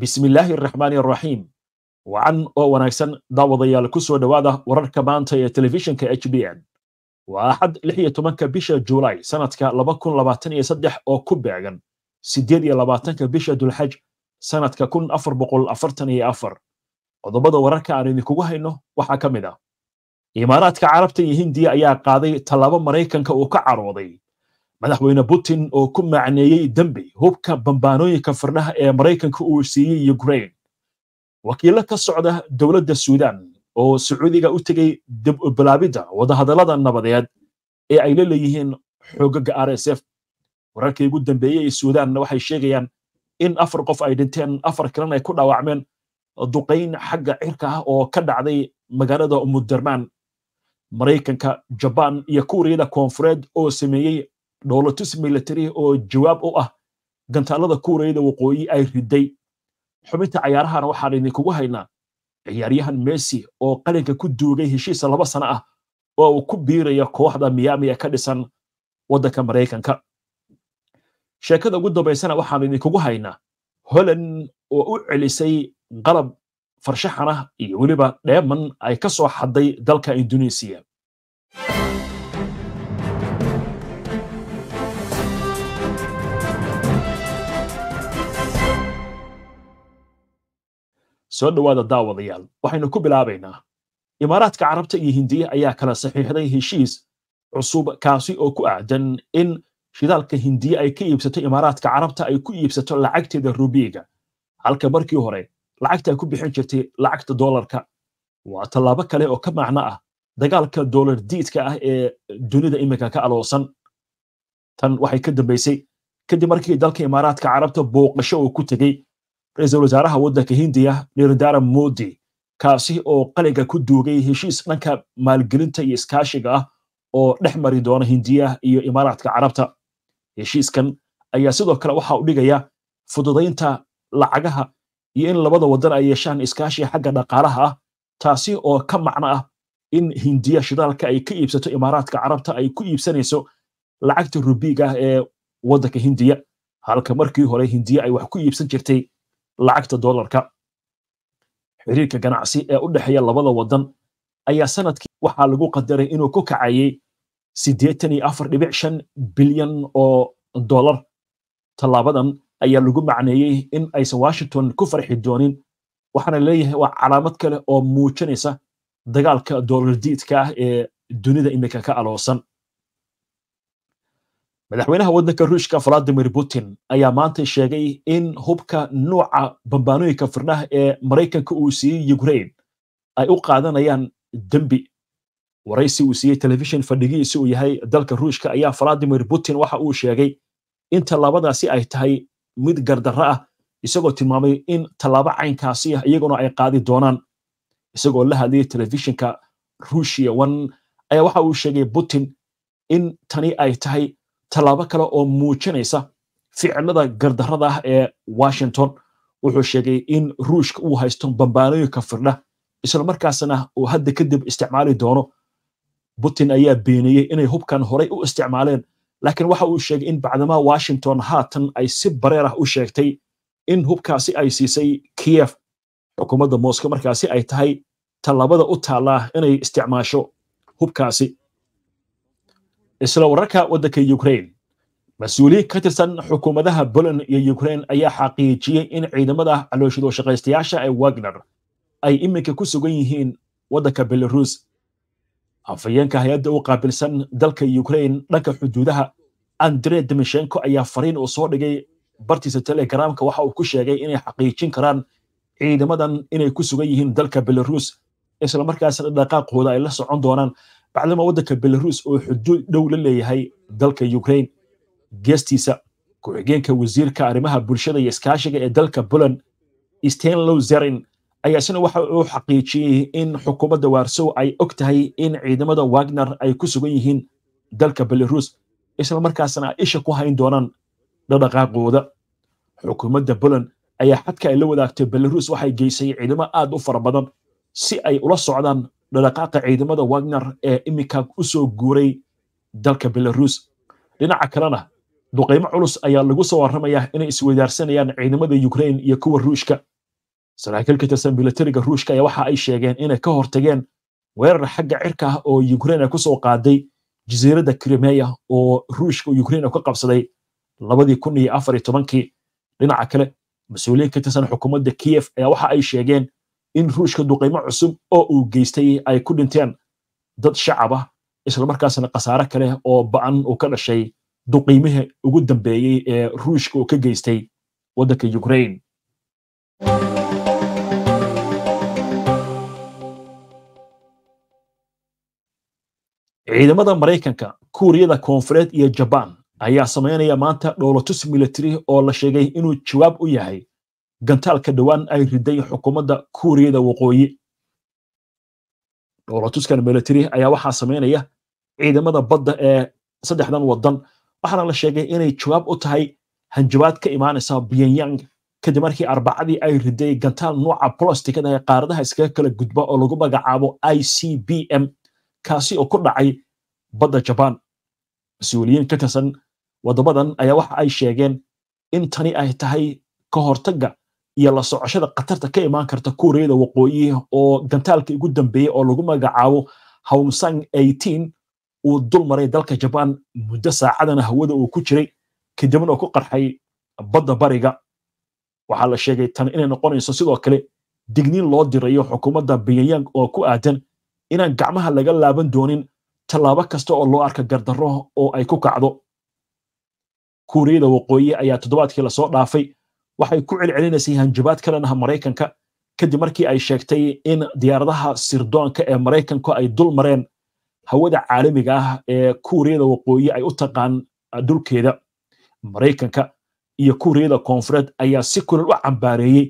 bismillaahi araxmaani araxiim wacan oo wanaagsan daawadayaal ku soo dhowaada wararka maanta ee telefishinka h b n waa axad lix iyo tobanka bisha juulaay sanadka laba kun labaatan iyo saddex oo ku beegan siddeed iyo labaatanka bisha dulxaj sanadka kun afar boqol afartan iyo afar qodobada wararka aan idinkugu hayno waxaa ka mid ah imaaraadka carabta iyo hindiya ayaa qaaday tallaabo maraykanka uu ka carooday madaxweyne putin oo ku macneeyey dembi hubka bambaanooyinka firdhaha ee maraykanka uu siiyey ukraine wakiilo ka socda dowladda suudan oo sacuudiga u tegey dib u bilaabidda wadahadallada nabadeed ee ay la leeyihiin xoogaga r s f wararkii ugu dambeeyey ee suudanna waxay sheegayaan in afar qof ay dhinteen afar kalena ay ku dhaawacmeen duqayn xagga cirka ah oo ka dhacday magaalada mudermaan maraykanka jabaan iyo kuuriyada koonfureed oo sameeyey dhoolatus military oo jawaab u ah gantaalada kuureyada waqooyi ay riday xubinta cayaarahana waxaan idinkugu haynaa ciyaaryahan messi oo qalinka ku duugay heshiisa laba sana ah oo uu ku biiraya kooxda miyaami ee ka dhisan waddanka maraykanka sheekada ugu dambaysana waxaan idinkugu haynaa holland oo u celisay qalab farshaxan ah iyo weliba dheeman ay ka soo xadday dalka indonesiya soo dhawaada daawadayaal waxaynu ku bilaabaynaa imaaraadka carabta iyo hindiya ayaa kala saxiixday heshiis cusub kaasi oo ku aadan in shidaalka hindiye ay ka iibsato imaaraadka carabta ay ku iibsato lacagteeda rubiiga halka markii hore lacagta ay ku bixin jirtay lacagta doolarka waa tallaabo kale oo ka macno ah dagaalka doolar diidka ah ee dunida iminka ka aloosan tan waxay ka dambaysay kadib markii dalka imaaraadka carabta booqasho oo ku tegey ra-iisul wasaaraha waddanka hindiya nirendara modi kaasi oo qaliga ku duugay heshiis dhanka maalgelinta iyo iskaashiga ah oo dhex mari doona hindiya iyo imaaraadka carabta heshiiskan ayaa sidoo kale waxa u dhigaya fududaynta lacagaha iyo in labada waddan ay yeeshaan iskaashiga xagga dhaqaalaha ah taasi oo ka macno ah in hindiya shidaalka ay ka iibsato imaaraadka carabta ay ku iibsanayso lacagta rubiiga ah ee waddanka hindiya halka markii hore hindiya ay wax ku iibsan jirtay lacagta dolarka xiriirka ganacsi ee u dhexeeya labada waddan ayaa sanadkii waxaa lagu qadaray inuu ku kacayay siddeetan iyo afar dhibic shan bilyan oo dollar tallaabadan ayaa lagu macneeyey in aysan washington ku farxi doonin waxaana leeyahay waa calaamad kale oo muujinaysa dagaalka dolar diidka ah ee dunida iminka ka aloosan madaxweynaha waddanka ruushka valadimir putin ayaa maanta sheegay in hubka nuuca bambaanooyinka firnaha ee maraykanka uu siiyey ukrain ay u qaadanayaan dembi waraysi uu siiyey telefishin fadhigiisi uu yahay dalka ruushka ayaa valadimir putin waxa uu sheegay in tallaabadaasi ay tahay mid gardarro ah isagoo tilmaamay in tallaabo caynkaasi ah iyaguna ay qaadi doonaan isagoo la hadlayay telefishinka ruushiya ayaa waxa uu sheegay putin in tani ay tahay tallaabo kale oo muujinaysa ficilada gardarada ah ee washington wuxuu sheegay in ruushka uu haysto bambaanooyinka firdha islamarkaasna uu hadda kadib isticmaali doono putin ayaa beeniyey inay hubkan horay u isticmaaleen laakiin waxa uu sheegay in bacdamaa washington haatan ay si bareer ah u sheegtay in hubkaasi ay siisay kiyev xukuumadda moscow markaasi ay tahay tallaabada u taallaa inay isticmaasho hubkaasi isla wararka waddanka ukraine mas-uuliyiin ka tirsan xukuumadaha poland iyo ukraine ayaa xaqiijiyey in ciidamada calooshidoo shaqaystayaasha ee wagner ay iminka ku sugan yihiin waddanka belarus afayeenka hay-adda u qaabilsan dalka ukrain dhanka xuduudaha andre demishenko ayaa fariin uu soo dhigay bartiisa telegramka waxa uu ku sheegay inay xaqiijin karaan ciidamadan inay ku sugan yihiin dalka belarus isla markaasna dhaqaaqooda ay la socon doonaan bacdama waddanka belaruus oo xuduud dhow la leeyahay dalka ukrain geestiisa ku-xigeenka wasiirka arrimaha bulshada iyo iskaashiga ee dalka boland stanlow zerin ayaa isna waxa uu xaqiijiyey in xukuumadda warsow ay og tahay in ciidamada wagner ay ku sugan yihiin dalka belaruus isla markaasna isha ku hayn doonaan dhadhaqaaqooda xukuumadda boland ayaa xadka ay la wadaagtay belaruus waxay geysay ciidamo aad u fara badan si ay ula socdaan dhaqaaqa ciidamada wagner ee iminka usoo guuray dalka belarus dhinaca kalena duqaymo culus ayaa lagu soo warramayaa inay isweydaarsanayaan ciidamada ukraine iyo kuwa ruushka saraakiil ka tirsan milatariga ruushka ayaa waxa ay sheegeen inay ka hortageen weerar xagga cirka ah oo ukraine kusoo qaaday jasiiradda krimeya oo ruushka ukraine ka qabsaday labadii kun iyo afar iyo tobankii dhinaca kale mas-uuliyiin ka tirsan xukuumadda kiev ayaa waxa ay sheegeen in ruushka duqaymo cusub oo uu geystay ay ku dhinteen dad shacab islamarkaasna khasaare kale oo ba'an uu ka dhashay duqiimihii ugu dambeeyey ee ruushka uu ka geystay waddanka ukraine ciidamada maraykanka kuuriyada koonfureed iyo jabaan ayaa samaynaya maanta dhoolatus militari oo la sheegay inuu jawaab u yahay gantaalka dhowaan ay riday xukuumadda kuuriyada waqooyi dowlatuskan military ayaa waxaa sameynaya ciidamada badda ee saddexdan waddan waxaana la sheegay inay jawaab u tahay hanjabaad ka imaanaysa biyanyang kadib markii arbacadii ay riday gantaal nooca plasticada ee qaaradaha iskaga kala gudba oo lagu magacaabo i c b m kaasi oo ku dhacay badda jabaan mas-uuliyiin ka tirsan wadamadan ayaa waxa ay sheegeen in tani ay tahay ka hortagga iyo la socoshada khatarta ka imaan karta kuuriyada waqooyi oo gantaalka ugu dambeeyey oo lagu magacaabo hawnsang uu dul maray dalka jabaan muddo saacadana hawada uu ku jiray kadibna uu ku qarxay badda bariga waxaa la sheegay tan inay noqonayso sidoo kale digniin loo dirayo xukuumadda binyang oo ku aadan inaan gacmaha laga laaban doonin tallaabo kasta oo loo arka gardarro oo ay ku kacdo kuuriyada waqooyi ayaa toddobaadkii lasoo dhaafay waxay ku celcelinaysay hanjabaad kalenaha maraykanka kadib markii ay sheegtay in diyaaradaha sirdoonka ee maraykanku ay dul mareen hawada caalamiga ah ee kuuriyada waqooyi ay u taqaan dhulkeeda maraykanka iyo kuuriyada koonfureed ayaa si kulal u cambaareeyey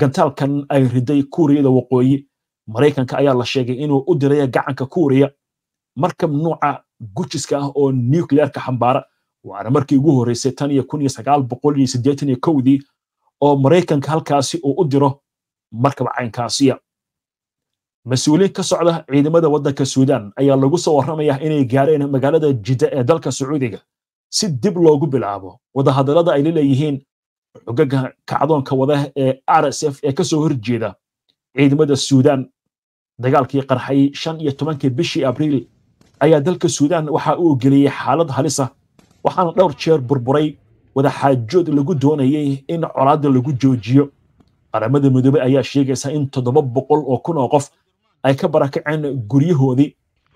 gantaalkan ay riday kuuriyada waqooyi maraykanka ayaa la sheegay inuu u dirayo gacanka kuuriya markab nuuca gujiska ah oo nukleerka xambaara waana markii ugu horreysay tan iyo kun iyo sagaal boqol iyo siddeetan iyo kowdii oo maraykanka halkaasi uu u diro markab caynkaasiya mas-uuliin ka socda ciidamada waddanka suudaan ayaa lagu soo warramayaa inay gaareen magaalada jidda ee dalka sacuudiga si dib loogu bilaabo wadahadallada ay la leeyihiin xogaga kacdoonka wada ee r s f ee ka soo horjeeda ciidamada suudaan dagaalkii qarxay shan iyo tobankii bishii abriil ayaa dalka suudaan waxa uu geliyey xaalad halisa waxaana dhowr jeer burburay wadaxaajood lagu doonayay in colaadda lagu joojiyo qaramada midoobe ayaa sheegaysa in toddoba boqol oo kun oo qof ay ka barakaceen guryahoodii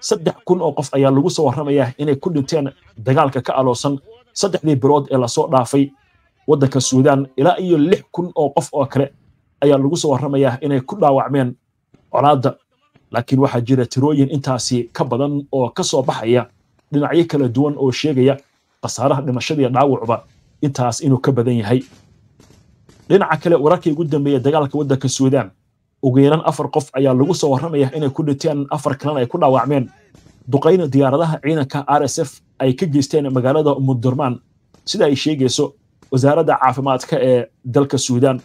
saddex kun oo qof ayaa lagu soo warramayaa inay ku dhinteen dagaalka ka aloosan saddexdii bilood ee lasoo dhaafay waddanka suudaan ilaa iyo lix kun oo qof oo kale ayaa lagu soo warramayaa inay ku dhaawacmeen colaadda laakiin waxaa jira tirooyin intaasi ka badan oo ka soo baxaya dhinacyo kala duwan oo sheegaya khasaaraha dhimashadii dhaawacuba intaas inuu ka badan yahay dhinaca kale wararkii ugu dambeeya dagaalka waddanka suudaan ugu yaran afar qof ayaa lagu soo warramaya inay ku dhinteen afar kalena ay ku dhaawacmeen duqayna diyaaradaha ciidanka r s f ay ka geysteen magaalada mundurmaan sida ay sheegayso wasaaradda caafimaadka ee dalka suudaan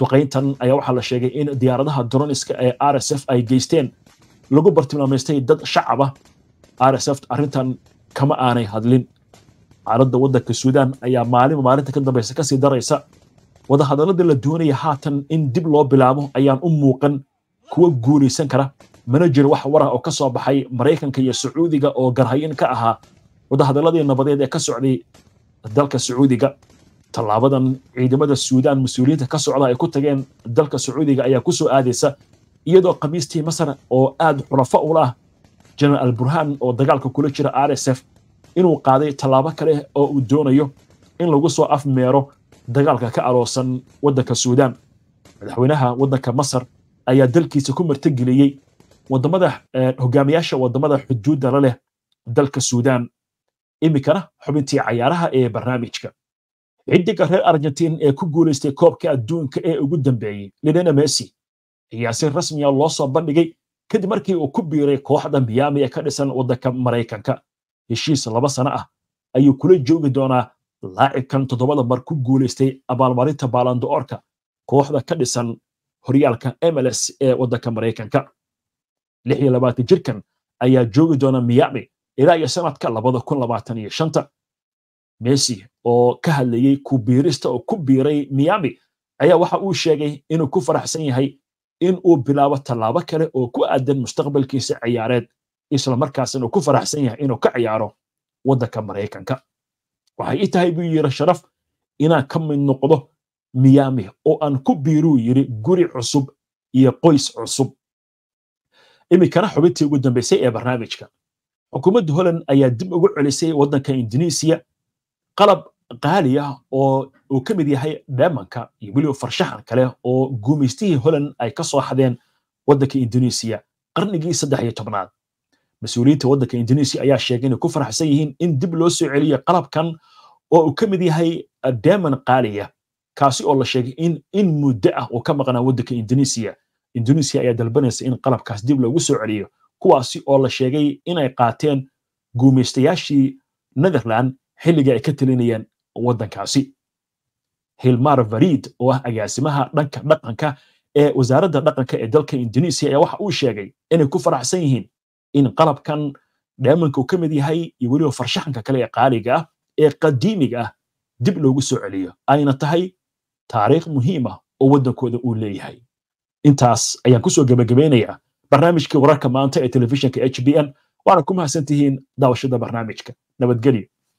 duqayntan ayaa waxaa la sheegay in diyaaradaha droniska ee r s f ay geysteen lagu bartilmaamaystay dad shacab ah r s f arrintan kama aanay hadlin xaaladda waddanka suudaan ayaa maalima maalinta ka dambaysa kasii daraysa wadahadaladii la doonaya haatan in dib loo bilaabo ayaan u muuqan kuwa guulaysan kara mana wax war ah oo ka soo baxay maraykanka iyo sacuudiga oo garhayin ka ahaa wadahadalladii nabadeed ee ka socday dalka sacuudiga tallaabadan ciidamada suudaan mas-uuliyiinta ka socda ay ku tageen dalka sacuudiga ayaa ku soo aadaysa iyadoo khamiistii masar oo aad xulafo ula ah jenaraal alburhaan oo dagaalka kula jira r s f inuu qaaday tallaabo kale oo uu doonayo in lagu soo afmeero dagaalka ka aloosan waddanka suudaan madaxweynaha waddanka masar ayaa dalkiisa ku martageliyey wadamada eh, hogaamiyaasha wadamada xuduudda la leh dalka suudaan iminkana xubintii cayaaraha ee barnaamijka xidiga reer argentiin ee ku guulaystay koobka adduunka ee ugu dambeeyey lionel messi ayaa si rasmiya ah loo soo bandhigay kadib markii uu ku biiray kooxda miyaami ee ka dhisan waddanka maraykanka heshiis laba sano ah ayuu kula joogi doonaa laacibkan toddobada mar ku guulaystay abaalmarinta baalandoorka kooxda ka dhisan horyaalka mls ee waddanka maraykanka jirkan ayaa joogi doona miyami ilaa iyo sanadka messi oo ka hadlayey kubiirista oo ku biiray miyaami ayaa waxa uu sheegay inuu ku faraxsan yahay in uu bilaabo tallaabo kale oo ku aadan mustaqbalkiisa ciyaareed isla markaas inuu ku faraxsan yahay inuu ka ciyaaro waddanka maraykanka waxay i tahay buu yiri sharaf inaan ka mid noqdo miyaami oo aan ku biiruu yiri guri cusub iyo qoys cusub iminkana xubintii ugu dambaysay ee barnaamijka xukuumadda holland ayaa dib ugu celisay waddanka indonesiya qalab qaali ah oo uu ka mid yahay dheemanka iyo weliba farshaxan kale oo guumaystihii holland ay ka soo xadeen waddanka indonesiya qarnigii saddex iyo tobnaad mas-uuliyiinta waddanka indonesia ayaa sheegay inay ku faraxsan yihiin in dib loo soo celiyo qalabkan oo uu ka mid yahay uh, daman qaaliya kaasi oo la sheegay in muddo ah uu ka maqnaa waddanka indonesia indonesia ayaa dalbanaysa in qalabkaas dib loogu soo celiyo kuwaasi oo la sheegay inay qaateen guumaystayaashii netherland xilligii ay ka talinayeen waddankaasi hilmar varid oo ah agaasimaha dhanka dhaqanka ee wasaaradda dhaqanka ee dalka indonesia ayaa waxa uu sheegay inay ku faraxsan yihiin in qalabkan daamanka uu ka mid yahay iyo weliba farshaxanka kale ee qaaliga ah ee qadiimiga dib loogu soo celiyo ayna tahay taariikh muhiim ah oo waddankooda uu leeyahay intaas ayaan kusoo gebagabeynayaa barnaamijkii wararka maanta ee telefishinka h b n waana ku mahadsantihiin daawashada barnaamijka nabadgelyo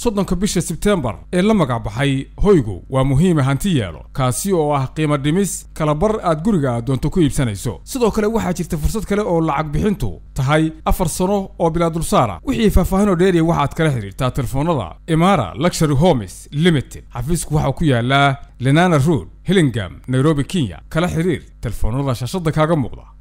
soddonka bisha sebteembar ee la magacbaxay hoygu waa muhiima hanti yeelo kaasi oo ah qiimo dhimis kalabar aad guriga doonto ku iibsanayso sidoo kale waxaa jirta fursad kale oo lacag bixintu tahay afar sano oo bilaa dulsaara wixii faahfaahinoo dheeriya waxaad kala xidhiirtaa telefoonada imara luxury homes limited xafiisku waxaa ku yaallaa lenana rood hillingam nairobi kenya kala xidhiir telefoonada shaashadda kaaga muuqda